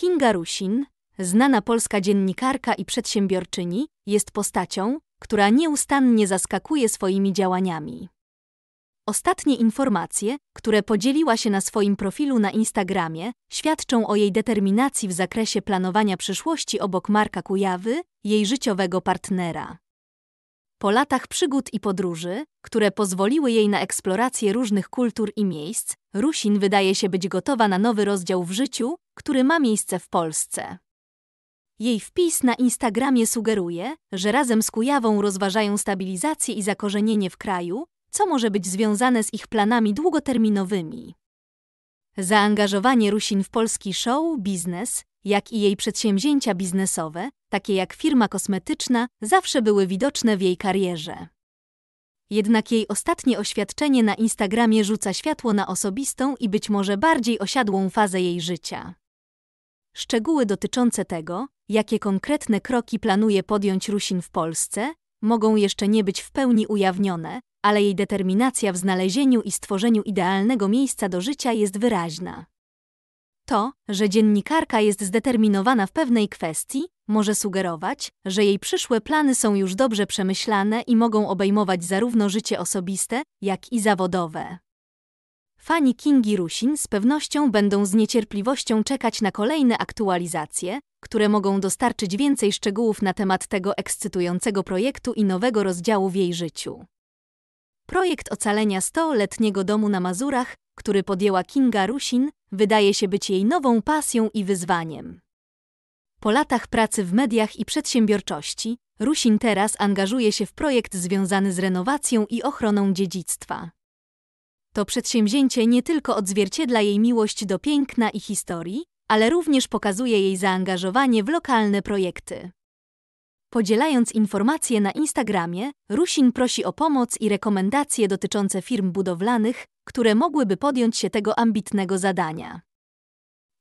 Kinga Rusin, znana polska dziennikarka i przedsiębiorczyni, jest postacią, która nieustannie zaskakuje swoimi działaniami. Ostatnie informacje, które podzieliła się na swoim profilu na Instagramie, świadczą o jej determinacji w zakresie planowania przyszłości obok Marka Kujawy, jej życiowego partnera. Po latach przygód i podróży, które pozwoliły jej na eksplorację różnych kultur i miejsc, Rusin wydaje się być gotowa na nowy rozdział w życiu, który ma miejsce w Polsce. Jej wpis na Instagramie sugeruje, że razem z Kujawą rozważają stabilizację i zakorzenienie w kraju, co może być związane z ich planami długoterminowymi. Zaangażowanie Rusin w polski show, biznes jak i jej przedsięwzięcia biznesowe, takie jak firma kosmetyczna, zawsze były widoczne w jej karierze. Jednak jej ostatnie oświadczenie na Instagramie rzuca światło na osobistą i być może bardziej osiadłą fazę jej życia. Szczegóły dotyczące tego, jakie konkretne kroki planuje podjąć Rusin w Polsce, mogą jeszcze nie być w pełni ujawnione, ale jej determinacja w znalezieniu i stworzeniu idealnego miejsca do życia jest wyraźna. To, że dziennikarka jest zdeterminowana w pewnej kwestii, może sugerować, że jej przyszłe plany są już dobrze przemyślane i mogą obejmować zarówno życie osobiste, jak i zawodowe. Fani Kingi Rusin z pewnością będą z niecierpliwością czekać na kolejne aktualizacje, które mogą dostarczyć więcej szczegółów na temat tego ekscytującego projektu i nowego rozdziału w jej życiu. Projekt ocalenia 100-letniego domu na Mazurach, który podjęła Kinga Rusin, wydaje się być jej nową pasją i wyzwaniem. Po latach pracy w mediach i przedsiębiorczości, Rusin teraz angażuje się w projekt związany z renowacją i ochroną dziedzictwa. To przedsięwzięcie nie tylko odzwierciedla jej miłość do piękna i historii, ale również pokazuje jej zaangażowanie w lokalne projekty. Podzielając informacje na Instagramie, Rusin prosi o pomoc i rekomendacje dotyczące firm budowlanych, które mogłyby podjąć się tego ambitnego zadania.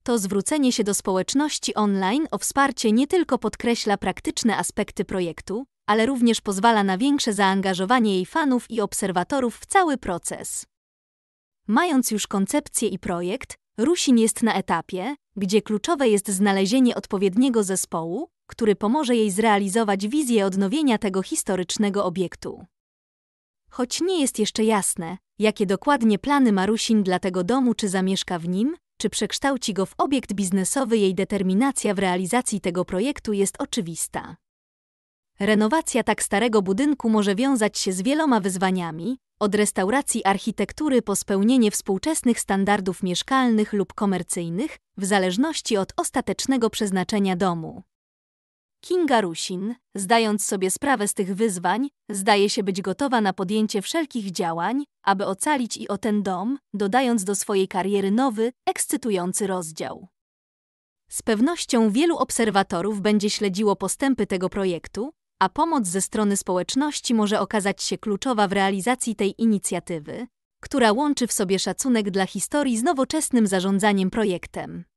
To zwrócenie się do społeczności online o wsparcie nie tylko podkreśla praktyczne aspekty projektu, ale również pozwala na większe zaangażowanie jej fanów i obserwatorów w cały proces. Mając już koncepcję i projekt, Rusin jest na etapie, gdzie kluczowe jest znalezienie odpowiedniego zespołu, który pomoże jej zrealizować wizję odnowienia tego historycznego obiektu. Choć nie jest jeszcze jasne, jakie dokładnie plany Marusin dla tego domu, czy zamieszka w nim, czy przekształci go w obiekt biznesowy, jej determinacja w realizacji tego projektu jest oczywista. Renowacja tak starego budynku może wiązać się z wieloma wyzwaniami, od restauracji architektury po spełnienie współczesnych standardów mieszkalnych lub komercyjnych, w zależności od ostatecznego przeznaczenia domu. Kinga Rusin, zdając sobie sprawę z tych wyzwań, zdaje się być gotowa na podjęcie wszelkich działań, aby ocalić i o ten dom, dodając do swojej kariery nowy, ekscytujący rozdział. Z pewnością wielu obserwatorów będzie śledziło postępy tego projektu, a pomoc ze strony społeczności może okazać się kluczowa w realizacji tej inicjatywy, która łączy w sobie szacunek dla historii z nowoczesnym zarządzaniem projektem.